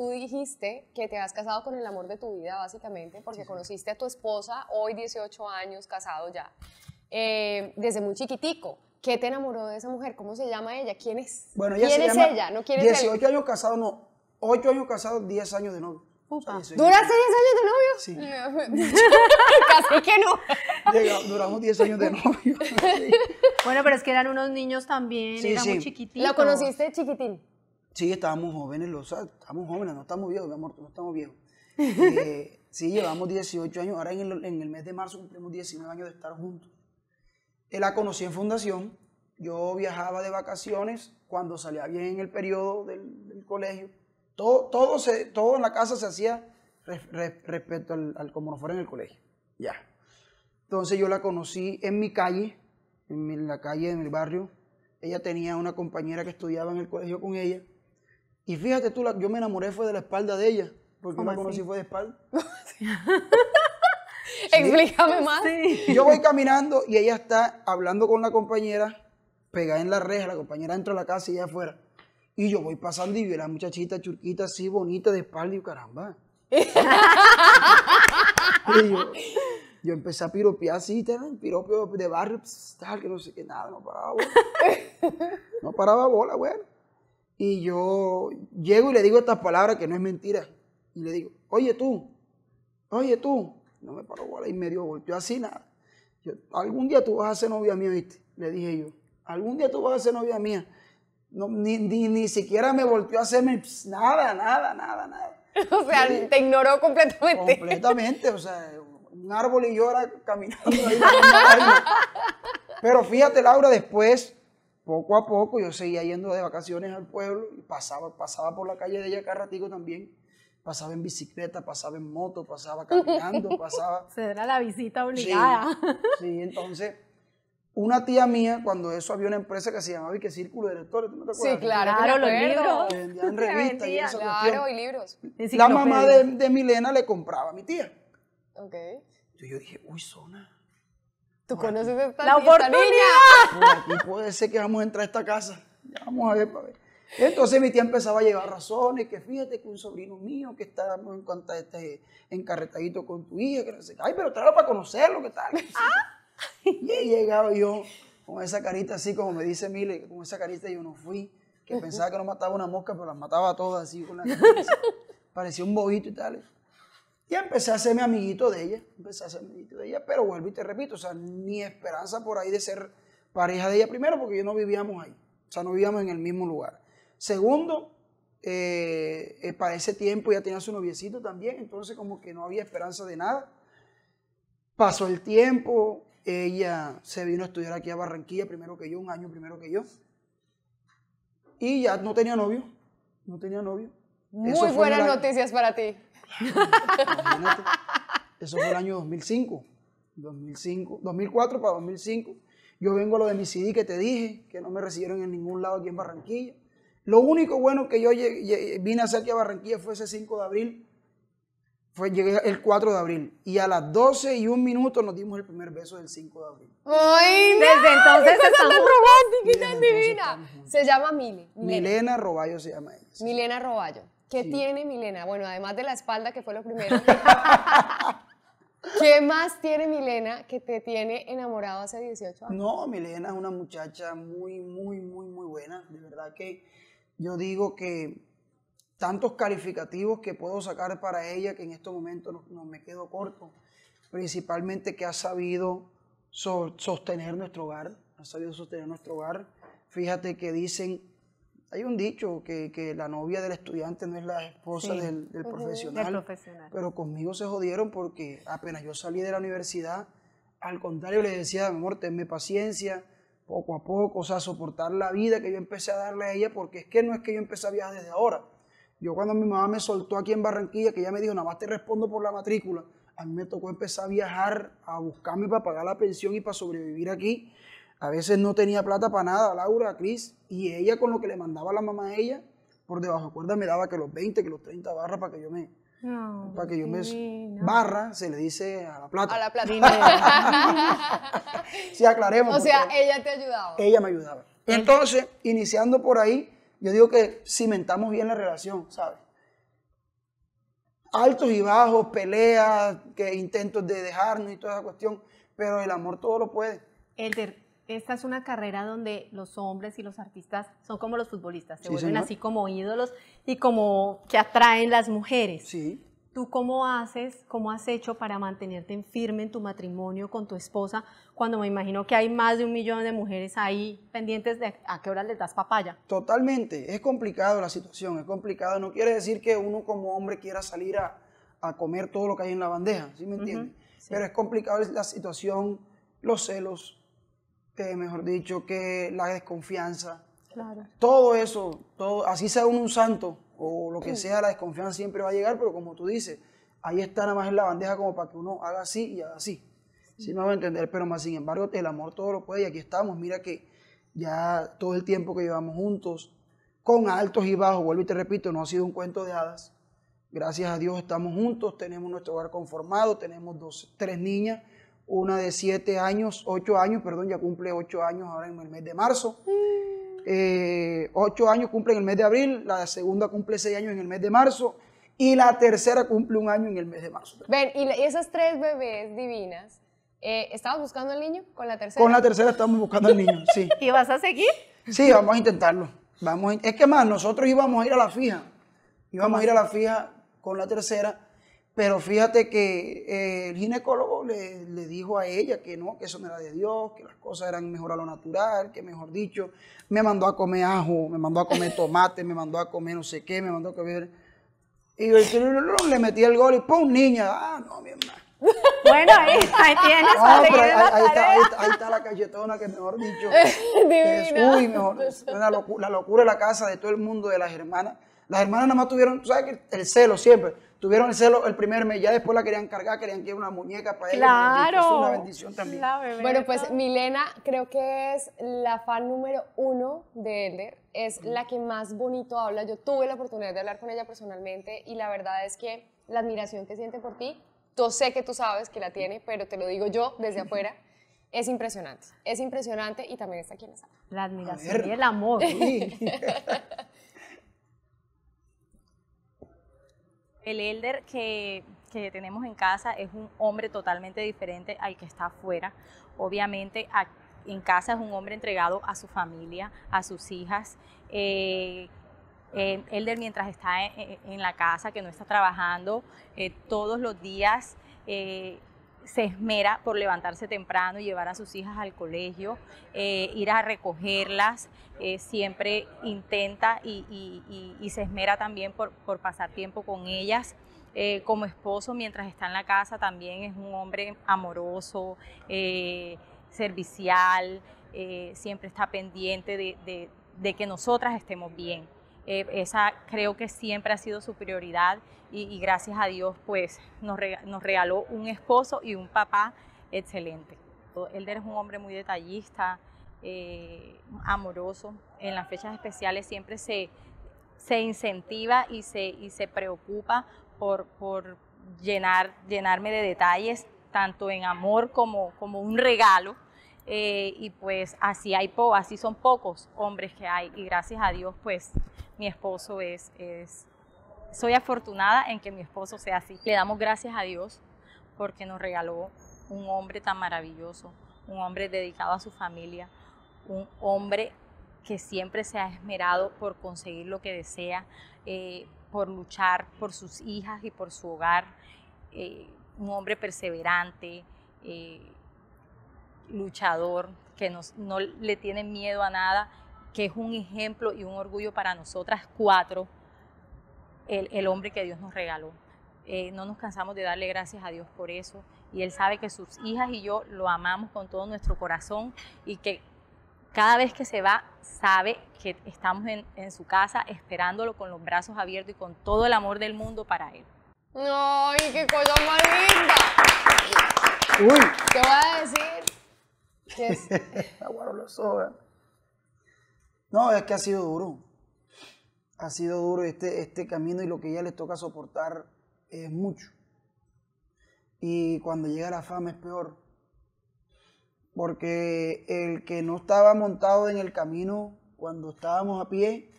tú dijiste que te has casado con el amor de tu vida, básicamente, porque conociste a tu esposa, hoy 18 años, casado ya, eh, desde muy chiquitico. ¿Qué te enamoró de esa mujer? ¿Cómo se llama ella? ¿Quién es? Bueno, ella ¿Quién es ella? ¿No 18 años casado, no. 8 años casado, 10 años de novio. ¿Duraste 10 años de novio? Sí. Casi que no. duramos 10 años de novio. bueno, pero es que eran unos niños también, sí, era muy chiquitito. ¿Lo conociste chiquitín? Sí, estábamos jóvenes, sabes. Estamos jóvenes, no estamos viejos, no estamos viejos. Eh, sí, llevamos 18 años, ahora en el, mes de marzo cumplimos 19 años de estar juntos. Él eh, la conocí en fundación, yo viajaba de vacaciones cuando salía bien en el periodo del, colegio. Todo, todo, todo en la casa se hacía respecto al, como no fuera en el colegio. Ya. Entonces yo la conocí en mi calle, en la calle, en el barrio. Ella tenía una compañera que estudiaba en el colegio con ella y fíjate tú, yo me enamoré fue de la espalda de ella, porque yo la conocí fue de espalda. Explícame más. Yo voy caminando y ella está hablando con la compañera, pegada en la reja, la compañera entra a la casa y ella afuera. Y yo voy pasando y vi a la muchachita churquita así bonita de espalda y caramba. yo, empecé a piropear así, un piropio de barrio, tal, que no sé qué, nada, no paraba bola. No paraba bola, güey y yo llego y le digo estas palabras que no es mentira. Y le digo, oye tú, oye tú. No me paró bola y medio volteó así, nada. algún día tú vas a ser novia mía, ¿viste? Le dije yo, algún día tú vas a ser novia mía. No, ni, ni, siquiera me volteó a hacerme nada, nada, nada, nada. O sea, te ignoró completamente. Completamente, o sea, un árbol y yo era caminando ahí. Pero fíjate, Laura, después poco a poco yo seguía yendo de vacaciones al pueblo y pasaba, pasaba por la calle de ella cada también. Pasaba en bicicleta, pasaba en moto, pasaba caminando, pasaba... Se era la visita obligada. Sí, entonces, una tía mía, cuando eso había una empresa que se llamaba y que Círculo de Lectores, ¿tú no acuerdas? Sí, claro, claro los libros. revistas y Claro, y libros. La mamá de, de, Milena le compraba a mi tía. Ok. Entonces yo dije, uy, Zona, Tú conoces esta, la oportunidad. puede ser que vamos a entrar a esta casa. Ya vamos a ver para ver. Entonces mi tía empezaba a llevar razones, que fíjate que un sobrino mío que está en cuanto este encarretadito con tu hija, que no sé, ay, pero tráelo para conocerlo, ¿qué tal? Ah. Y he llegado yo con esa carita así, como me dice Mile, con esa carita yo no fui, que pensaba que no mataba una mosca, pero las mataba todas así, con la cabeza. parecía un bobito y tal. Y empecé a hacerme amiguito de ella, empecé a hacerme amiguito de ella, pero vuelvo y te repito, o sea, ni esperanza por ahí de ser pareja de ella primero, porque yo no vivíamos ahí, o sea, no vivíamos en el mismo lugar. Segundo, eh, eh, para ese tiempo ya tenía su noviecito también, entonces como que no había esperanza de nada. Pasó el tiempo, ella se vino a estudiar aquí a Barranquilla, primero que yo, un año primero que yo, y ya no tenía novio, no tenía novio. Muy buenas noticias para ti. eso fue el año 2005, 2004 para 2005. Yo vengo a lo de mi CD que te dije, que no me recibieron en ningún lado aquí en Barranquilla. Lo único bueno que yo vine a hacer aquí a Barranquilla fue ese 5 de abril. Fue, llegué el 4 de abril y a las 12 y un minuto nos dimos el primer beso del 5 de abril. ¡Ay, Desde entonces es tan romántico y tan divina. Se llama Mile. Milena. Milena Roballo se llama ella. Milena Roballo. ¿Qué tiene Milena? Bueno, además de la espalda, que fue lo primero. ¿Qué más tiene Milena que te tiene enamorado hace 18 años? No, Milena es una muchacha muy, muy, muy, muy buena. De verdad que yo digo que tantos calificativos que puedo sacar para ella que en estos momentos no, me quedo corto. Principalmente que ha sabido sostener nuestro hogar, ha sabido sostener nuestro hogar. Fíjate que dicen hay un dicho que, la novia del estudiante no es la esposa del, profesional, Pero conmigo se jodieron porque apenas yo salí de la universidad, al contrario le decía, amor, tenme paciencia, poco a poco, o sea, soportar la vida que yo empecé a darle a ella, porque es que no es que yo empecé a viajar desde ahora. Yo cuando mi mamá me soltó aquí en Barranquilla, que ella me dijo, nada más te respondo por la matrícula, a mí me tocó empezar a viajar, a buscarme para pagar la pensión y para sobrevivir aquí. A veces no tenía plata para nada, Laura, Cris, y ella con lo que le mandaba la mamá a ella, por debajo de cuerda me daba que los 20, que los 30 barras para que yo me... para que yo me... Barra se le dice a la plata. A la plata. sí, aclaremos. O sea, ella te ayudaba. Ella me ayudaba. Entonces, iniciando por ahí, yo digo que cimentamos bien la relación, ¿sabes? Altos y bajos, peleas, que intentos de dejarnos y toda esa cuestión, pero el amor todo lo puede esta es una carrera donde los hombres y los artistas son como los futbolistas, se vuelven así como ídolos y como que atraen las mujeres. Sí. ¿Tú cómo haces, cómo has hecho para mantenerte firme en tu matrimonio con tu esposa cuando me imagino que hay más de un millón de mujeres ahí pendientes de a qué hora les das papaya? Totalmente, es complicado la situación, es complicado. No quiere decir que uno como hombre quiera salir a, comer todo lo que hay en la bandeja, ¿sí me entiendes? Pero es complicado la situación, los celos, mejor dicho, que la desconfianza. Todo eso, todo, así sea uno un santo o lo que sea, la desconfianza siempre va a llegar, pero como tú dices, ahí está nada más en la bandeja como para que uno haga así y haga así. si no va a entender, pero más sin embargo, el amor todo lo puede y aquí estamos. Mira que ya todo el tiempo que llevamos juntos, con altos y bajos, vuelvo y te repito, no ha sido un cuento de hadas. Gracias a Dios estamos juntos, tenemos nuestro hogar conformado, tenemos dos, tres niñas una de siete años, ocho años, perdón, ya cumple ocho años ahora en el mes de marzo. Mm. Eh, ocho años cumple en el mes de abril, la segunda cumple seis años en el mes de marzo y la tercera cumple un año en el mes de marzo. Ven, y esas tres bebés divinas, eh, ¿estabas buscando al niño con la tercera? Con la tercera estamos buscando al niño, sí. ¿Y vas a seguir? Sí, vamos a intentarlo. Vamos es que más, nosotros íbamos a ir a la fija. Íbamos a ir a la fija con la tercera pero fíjate que eh, el ginecólogo le, dijo a ella que no, que eso no era de Dios, que las cosas eran mejor a lo natural, que mejor dicho, me mandó a comer ajo, me mandó a comer tomate, me mandó a comer no sé qué, me mandó a comer... Y yo le metí el gol y ¡pum! Niña, ah, no, mi hermana! Bueno, ahí, ahí tienes. ahí, está, la cachetona que mejor dicho. Es, mejor. locura, la locura de la casa de todo el mundo, de las hermanas. Las hermanas nada más tuvieron, tú sabes que el celo siempre. Tuvieron el celo el primer mes, ya después la querían cargar, querían que una muñeca para ella. Claro. Es una bendición también. Bueno, pues Milena creo que es la fan número uno de Elder. Es la que más bonito habla. Yo tuve la oportunidad de hablar con ella personalmente y la verdad es que la admiración que siente por ti, yo sé que tú sabes que la tiene, pero te lo digo yo desde afuera. Es impresionante, es impresionante y también está aquí en la La admiración y el amor. Sí. El elder que, tenemos en casa es un hombre totalmente diferente al que está afuera. Obviamente en casa es un hombre entregado a su familia, a sus hijas. Eh, elder mientras está en, la casa, que no está trabajando eh, todos los días, eh, se esmera por levantarse temprano, y llevar a sus hijas al colegio, eh, ir a recogerlas, eh, siempre intenta y, se esmera también por, pasar tiempo con ellas. Eh, como esposo, mientras está en la casa, también es un hombre amoroso, servicial, siempre está pendiente de que nosotras estemos bien. Eh, esa creo que siempre ha sido su prioridad y, gracias a Dios pues nos, regaló un esposo y un papá excelente. Elder es un hombre muy detallista, eh, amoroso. En las fechas especiales siempre se, se incentiva y se, se preocupa por, llenar, llenarme de detalles, tanto en amor como, como un regalo. Eh, y pues así hay así son pocos hombres que hay y gracias a Dios pues mi esposo es, soy afortunada en que mi esposo sea así. Le damos gracias a Dios porque nos regaló un hombre tan maravilloso, un hombre dedicado a su familia, un hombre que siempre se ha esmerado por conseguir lo que desea, eh, por luchar por sus hijas y por su hogar, eh, un hombre perseverante, eh, luchador, que no le tiene miedo a nada que es un ejemplo y un orgullo para nosotras cuatro, el, hombre que Dios nos regaló. Eh, no nos cansamos de darle gracias a Dios por eso. Y Él sabe que sus hijas y yo lo amamos con todo nuestro corazón y que cada vez que se va sabe que estamos en, su casa esperándolo con los brazos abiertos y con todo el amor del mundo para Él. ¡Ay, qué cosa más linda! ¿Qué voy a decir? Que es... los ojos. No, es que ha sido duro. Ha sido duro este, este camino y lo que ya les toca soportar es mucho. Y cuando llega la fama es peor. Porque el que no estaba montado en el camino cuando estábamos a pie,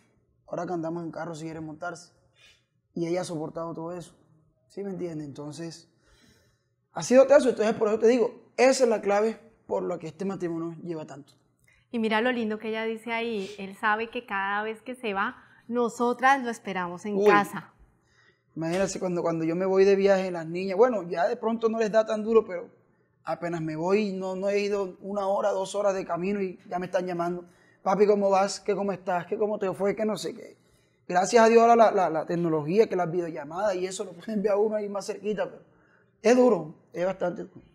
ahora que andamos en carro si quiere montarse. Y ella ha soportado todo eso. ¿Sí me entiende? Entonces, ha sido caso. Entonces, por eso te digo, esa es la clave por la que este matrimonio lleva tanto. Y mira lo lindo que ella dice ahí, él sabe que cada vez que se va, nosotras lo esperamos en casa. Imagínense cuando, cuando yo me voy de viaje, las niñas, bueno, ya de pronto no les da tan duro, pero apenas me voy, no, no he ido una hora, dos horas de camino y ya me están llamando. Papi, ¿cómo vas? ¿Qué cómo estás? ¿Qué cómo te fue? ¿Qué no sé qué? Gracias a Dios ahora la, la tecnología, que las videollamadas y eso lo pueden enviar uno ahí más cerquita, pero es duro, es bastante duro.